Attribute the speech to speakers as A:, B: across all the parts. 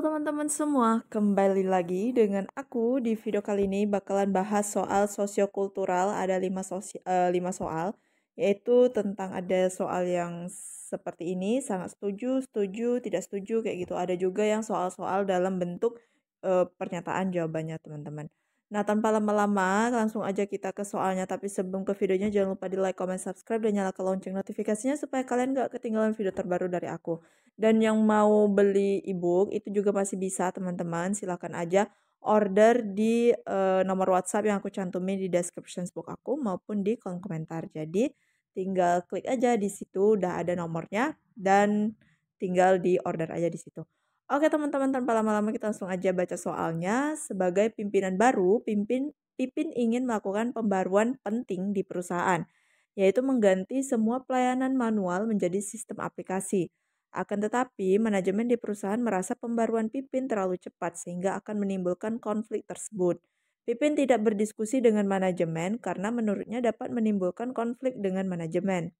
A: teman-teman semua, kembali lagi dengan aku di video kali ini bakalan bahas soal sosiokultural ada lima sosi, uh, soal yaitu tentang ada soal yang seperti ini sangat setuju, setuju, tidak setuju kayak gitu. Ada juga yang soal-soal dalam bentuk uh, pernyataan jawabannya teman-teman. Nah, tanpa lama-lama, langsung aja kita ke soalnya. Tapi sebelum ke videonya, jangan lupa di like, comment, subscribe, dan nyalakan lonceng notifikasinya supaya kalian gak ketinggalan video terbaru dari aku. Dan yang mau beli ebook itu juga masih bisa, teman-teman. Silahkan aja order di uh, nomor WhatsApp yang aku cantumin di description book aku maupun di kolom komentar. Jadi, tinggal klik aja di situ, udah ada nomornya, dan tinggal di order aja di situ. Oke teman-teman, tanpa lama-lama kita langsung aja baca soalnya. Sebagai pimpinan baru, pimpin Pipin ingin melakukan pembaruan penting di perusahaan, yaitu mengganti semua pelayanan manual menjadi sistem aplikasi. Akan tetapi, manajemen di perusahaan merasa pembaruan pimpin terlalu cepat sehingga akan menimbulkan konflik tersebut. Pimpin tidak berdiskusi dengan manajemen karena menurutnya dapat menimbulkan konflik dengan manajemen.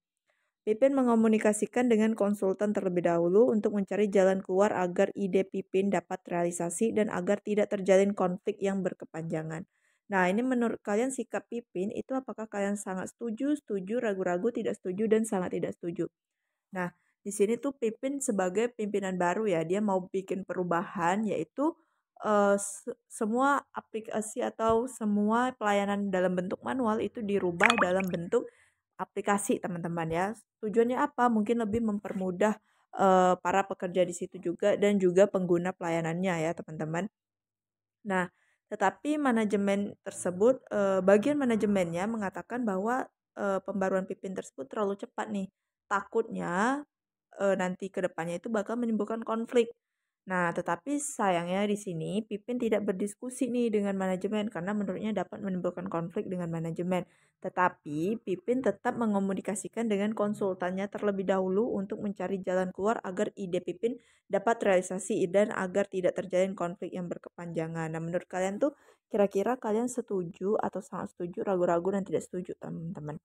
A: Pipin mengomunikasikan dengan konsultan terlebih dahulu untuk mencari jalan keluar agar ide Pipin dapat realisasi dan agar tidak terjadi konflik yang berkepanjangan. Nah, ini menurut kalian sikap Pipin itu apakah kalian sangat setuju, setuju, ragu-ragu, tidak setuju, dan sangat tidak setuju. Nah, di sini tuh Pipin sebagai pimpinan baru ya, dia mau bikin perubahan yaitu uh, semua aplikasi atau semua pelayanan dalam bentuk manual itu dirubah dalam bentuk aplikasi teman-teman ya. Tujuannya apa? Mungkin lebih mempermudah uh, para pekerja di situ juga dan juga pengguna pelayanannya ya teman-teman. Nah, tetapi manajemen tersebut uh, bagian manajemennya mengatakan bahwa uh, pembaruan PIPIN tersebut terlalu cepat nih. Takutnya uh, nanti kedepannya itu bakal menimbulkan konflik Nah, tetapi sayangnya di sini Pipin tidak berdiskusi nih dengan manajemen karena menurutnya dapat menimbulkan konflik dengan manajemen. Tetapi Pipin tetap mengomunikasikan dengan konsultannya terlebih dahulu untuk mencari jalan keluar agar ide Pipin dapat realisasi dan agar tidak terjadi konflik yang berkepanjangan. Nah, menurut kalian tuh kira-kira kalian setuju atau sangat setuju, ragu-ragu dan tidak setuju, teman-teman?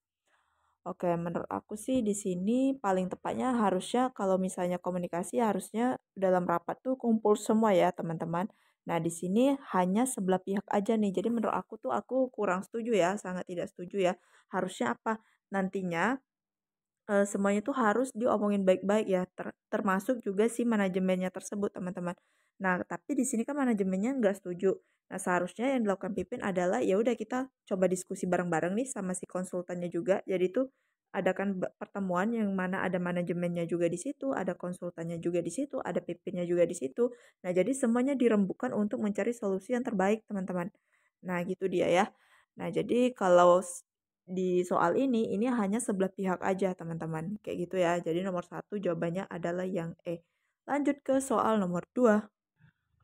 A: Oke, menurut aku sih di sini paling tepatnya harusnya kalau misalnya komunikasi harusnya dalam rapat tuh kumpul semua ya teman-teman. Nah, di sini hanya sebelah pihak aja nih. Jadi menurut aku tuh aku kurang setuju ya, sangat tidak setuju ya. Harusnya apa? Nantinya e, semuanya tuh harus diomongin baik-baik ya, ter termasuk juga si manajemennya tersebut, teman-teman. Nah, tapi di sini kan manajemennya nggak setuju. Nah, seharusnya yang dilakukan Pipin adalah ya udah kita coba diskusi bareng-bareng nih sama si konsultannya juga. Jadi tuh adakan pertemuan yang mana ada manajemennya juga di situ, ada konsultannya juga di situ, ada Pipinnya juga di situ. Nah, jadi semuanya dirembukan untuk mencari solusi yang terbaik, teman-teman. Nah, gitu dia ya. Nah, jadi kalau di soal ini, ini hanya sebelah pihak aja, teman-teman. Kayak gitu ya. Jadi nomor satu jawabannya adalah yang E. Lanjut ke soal nomor dua.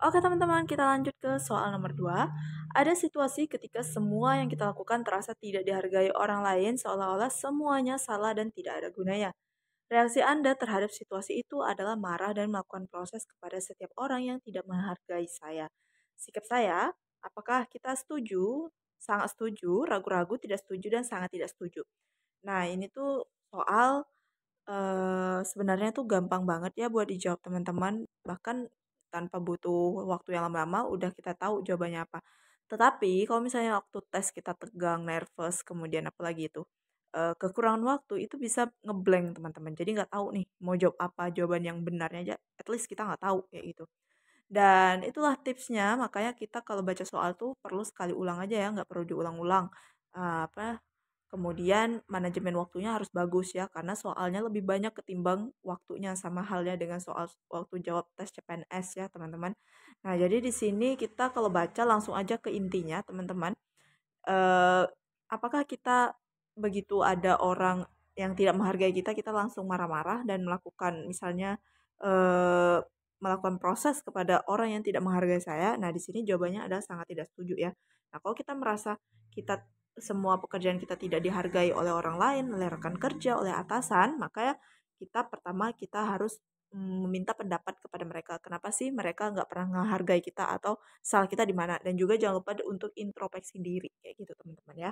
A: Oke teman-teman, kita lanjut ke soal nomor dua. Ada situasi ketika semua yang kita lakukan terasa tidak dihargai orang lain seolah-olah semuanya salah dan tidak ada gunanya. Reaksi Anda terhadap situasi itu adalah marah dan melakukan proses kepada setiap orang yang tidak menghargai saya. Sikap saya, apakah kita setuju, sangat setuju, ragu-ragu, tidak setuju, dan sangat tidak setuju. Nah, ini tuh soal Uh, sebenarnya tuh gampang banget ya buat dijawab teman-teman bahkan tanpa butuh waktu yang lama-lama udah kita tahu jawabannya apa tetapi kalau misalnya waktu tes kita tegang nervous kemudian apalagi itu kekurangan waktu itu bisa ngeblank teman-teman jadi nggak tahu nih mau jawab apa jawaban yang benarnya aja at least kita nggak tahu kayak itu. dan itulah tipsnya makanya kita kalau baca soal tuh perlu sekali ulang aja ya nggak perlu diulang-ulang uh, apa Kemudian manajemen waktunya harus bagus ya karena soalnya lebih banyak ketimbang waktunya sama halnya dengan soal waktu jawab tes CPNS ya teman-teman. Nah jadi di sini kita kalau baca langsung aja ke intinya teman-teman. Eh, apakah kita begitu ada orang yang tidak menghargai kita kita langsung marah-marah dan melakukan misalnya eh, melakukan proses kepada orang yang tidak menghargai saya. Nah di sini jawabannya adalah sangat tidak setuju ya. Nah kalau kita merasa kita semua pekerjaan kita tidak dihargai oleh orang lain, oleh rekan kerja, oleh atasan, maka kita pertama kita harus mm, meminta pendapat kepada mereka. Kenapa sih mereka nggak pernah menghargai kita atau salah kita di mana? Dan juga jangan lupa untuk introspeksi diri kayak gitu teman-teman ya.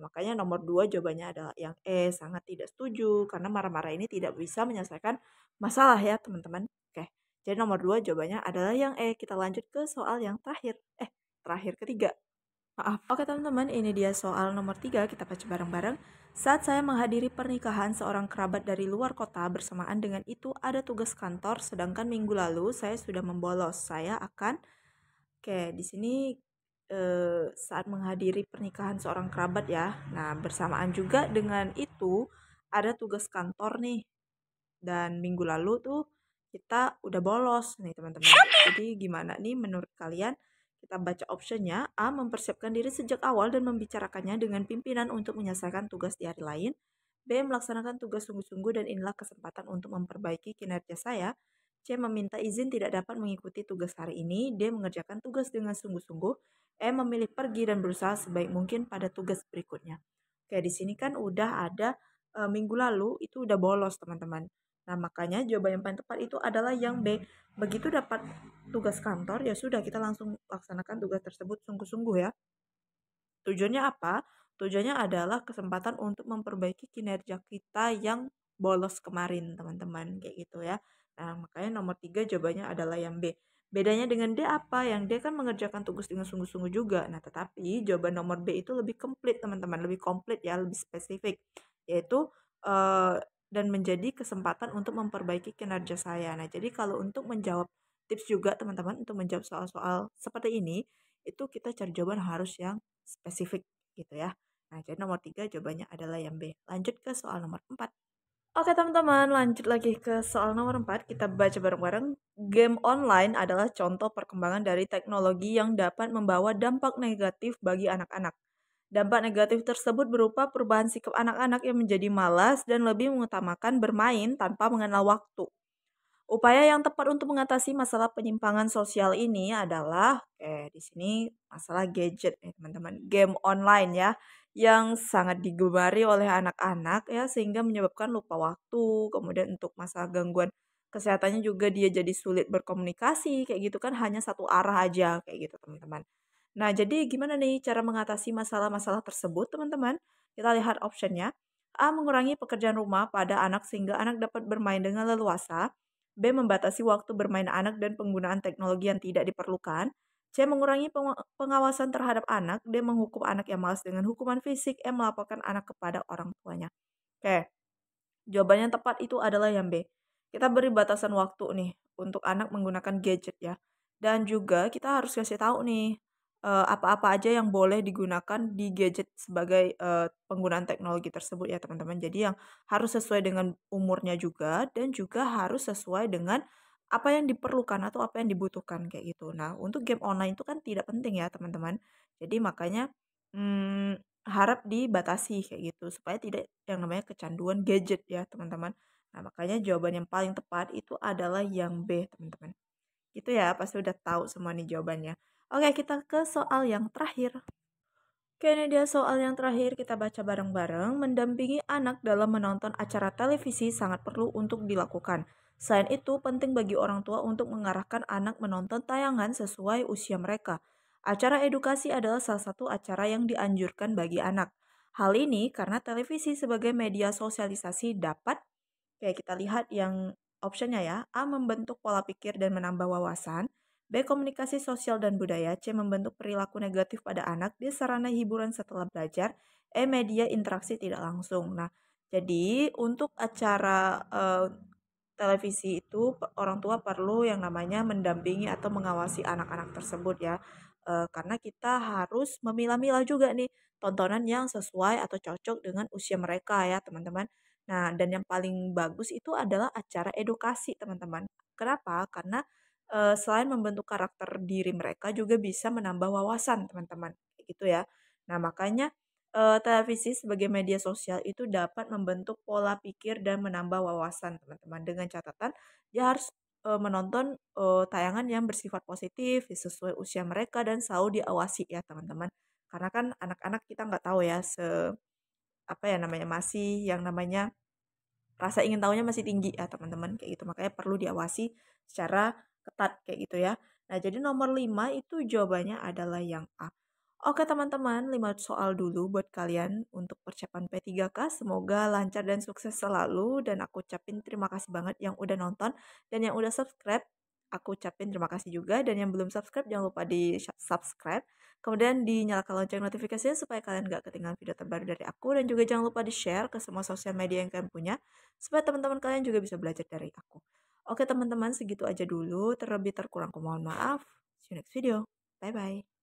A: Makanya nomor dua jawabannya adalah yang E sangat tidak setuju karena marah-marah ini tidak bisa menyelesaikan masalah ya teman-teman. Oke, jadi nomor dua jawabannya adalah yang E. Kita lanjut ke soal yang terakhir. Eh, terakhir ketiga oke teman-teman, ini dia soal nomor 3 kita baca bareng-bareng. Saat saya menghadiri pernikahan seorang kerabat dari luar kota bersamaan dengan itu ada tugas kantor sedangkan minggu lalu saya sudah membolos. Saya akan Oke, di sini eh, saat menghadiri pernikahan seorang kerabat ya. Nah, bersamaan juga dengan itu ada tugas kantor nih. Dan minggu lalu tuh kita udah bolos nih, teman-teman. Jadi gimana nih menurut kalian? Kita baca optionnya, A. Mempersiapkan diri sejak awal dan membicarakannya dengan pimpinan untuk menyelesaikan tugas di hari lain. B. Melaksanakan tugas sungguh-sungguh dan inilah kesempatan untuk memperbaiki kinerja saya. C. Meminta izin tidak dapat mengikuti tugas hari ini. D. Mengerjakan tugas dengan sungguh-sungguh. E. Memilih pergi dan berusaha sebaik mungkin pada tugas berikutnya. Oke, di sini kan udah ada e, minggu lalu itu udah bolos teman-teman. Nah, makanya jawaban yang paling tepat itu adalah yang B. Begitu dapat tugas kantor, ya sudah kita langsung laksanakan tugas tersebut sungguh-sungguh ya. Tujuannya apa? Tujuannya adalah kesempatan untuk memperbaiki kinerja kita yang bolos kemarin, teman-teman, kayak gitu ya. Nah, makanya nomor tiga jawabannya adalah yang B. Bedanya dengan D apa? Yang D kan mengerjakan tugas dengan sungguh-sungguh juga. Nah, tetapi jawaban nomor B itu lebih komplit, teman-teman, lebih komplit ya, lebih spesifik. Yaitu eh, dan menjadi kesempatan untuk memperbaiki kinerja saya. Nah, jadi kalau untuk menjawab tips juga teman-teman untuk menjawab soal-soal seperti ini, itu kita cari jawaban harus yang spesifik gitu ya. Nah, jadi nomor tiga jawabannya adalah yang B. Lanjut ke soal nomor empat. Oke teman-teman, lanjut lagi ke soal nomor 4. Kita baca bareng-bareng. Game online adalah contoh perkembangan dari teknologi yang dapat membawa dampak negatif bagi anak-anak. Dampak negatif tersebut berupa perubahan sikap anak-anak yang menjadi malas dan lebih mengutamakan bermain tanpa mengenal waktu. Upaya yang tepat untuk mengatasi masalah penyimpangan sosial ini adalah, eh di sini masalah gadget ya teman-teman, game online ya, yang sangat digemari oleh anak-anak ya sehingga menyebabkan lupa waktu, kemudian untuk masalah gangguan kesehatannya juga dia jadi sulit berkomunikasi kayak gitu kan hanya satu arah aja kayak gitu teman-teman. Nah, jadi gimana nih cara mengatasi masalah-masalah tersebut, teman-teman? Kita lihat optionnya. A. Mengurangi pekerjaan rumah pada anak sehingga anak dapat bermain dengan leluasa. B. Membatasi waktu bermain anak dan penggunaan teknologi yang tidak diperlukan. C. Mengurangi pengawasan terhadap anak. D. Menghukum anak yang malas dengan hukuman fisik. E. Melaporkan anak kepada orang tuanya. Oke, jawabannya yang tepat itu adalah yang B. Kita beri batasan waktu nih untuk anak menggunakan gadget ya. Dan juga kita harus kasih tahu nih Eh, apa-apa uh, aja yang boleh digunakan di gadget sebagai uh, penggunaan teknologi tersebut ya teman-teman. Jadi yang harus sesuai dengan umurnya juga dan juga harus sesuai dengan apa yang diperlukan atau apa yang dibutuhkan kayak gitu. Nah untuk game online itu kan tidak penting ya teman-teman. Jadi makanya hmm, harap dibatasi kayak gitu supaya tidak yang namanya kecanduan gadget ya teman-teman. Nah makanya jawaban yang paling tepat itu adalah yang B teman-teman. Gitu ya pasti udah tahu semua nih jawabannya. Oke, kita ke soal yang terakhir. Oke, ini dia soal yang terakhir kita baca bareng-bareng. Mendampingi anak dalam menonton acara televisi sangat perlu untuk dilakukan. Selain itu, penting bagi orang tua untuk mengarahkan anak menonton tayangan sesuai usia mereka. Acara edukasi adalah salah satu acara yang dianjurkan bagi anak. Hal ini karena televisi sebagai media sosialisasi dapat, kayak kita lihat yang optionnya ya, A. Membentuk pola pikir dan menambah wawasan, B. Komunikasi sosial dan budaya. C. Membentuk perilaku negatif pada anak. D. Sarana hiburan setelah belajar. E. Media interaksi tidak langsung. Nah, jadi untuk acara uh, televisi itu orang tua perlu yang namanya mendampingi atau mengawasi anak-anak tersebut ya. Uh, karena kita harus memilah-milah juga nih tontonan yang sesuai atau cocok dengan usia mereka ya, teman-teman. Nah, dan yang paling bagus itu adalah acara edukasi, teman-teman. Kenapa? Karena uh, selain membentuk karakter diri mereka juga bisa menambah wawasan teman-teman gitu ya nah makanya uh, televisi sebagai media sosial itu dapat membentuk pola pikir dan menambah wawasan teman-teman dengan catatan dia harus eh, menonton uh, tayangan yang bersifat positif sesuai usia mereka dan selalu diawasi ya teman-teman karena kan anak-anak kita nggak tahu ya se apa ya namanya masih yang namanya rasa ingin tahunya masih tinggi ya teman-teman kayak gitu makanya perlu diawasi secara ketat kayak gitu ya. Nah, jadi nomor 5 itu jawabannya adalah yang A. Oke teman-teman, 5 soal dulu buat kalian untuk persiapan P3K. Semoga lancar dan sukses selalu dan aku ucapin terima kasih banget yang udah nonton dan yang udah subscribe. Aku ucapin terima kasih juga dan yang belum subscribe jangan lupa di subscribe. Kemudian dinyalakan lonceng notifikasinya supaya kalian gak ketinggalan video terbaru dari aku dan juga jangan lupa di share ke semua sosial media yang kalian punya supaya teman-teman kalian juga bisa belajar dari aku. Oke teman-teman segitu aja dulu. Terlebih terkurang aku mohon maaf. See you next video. Bye-bye.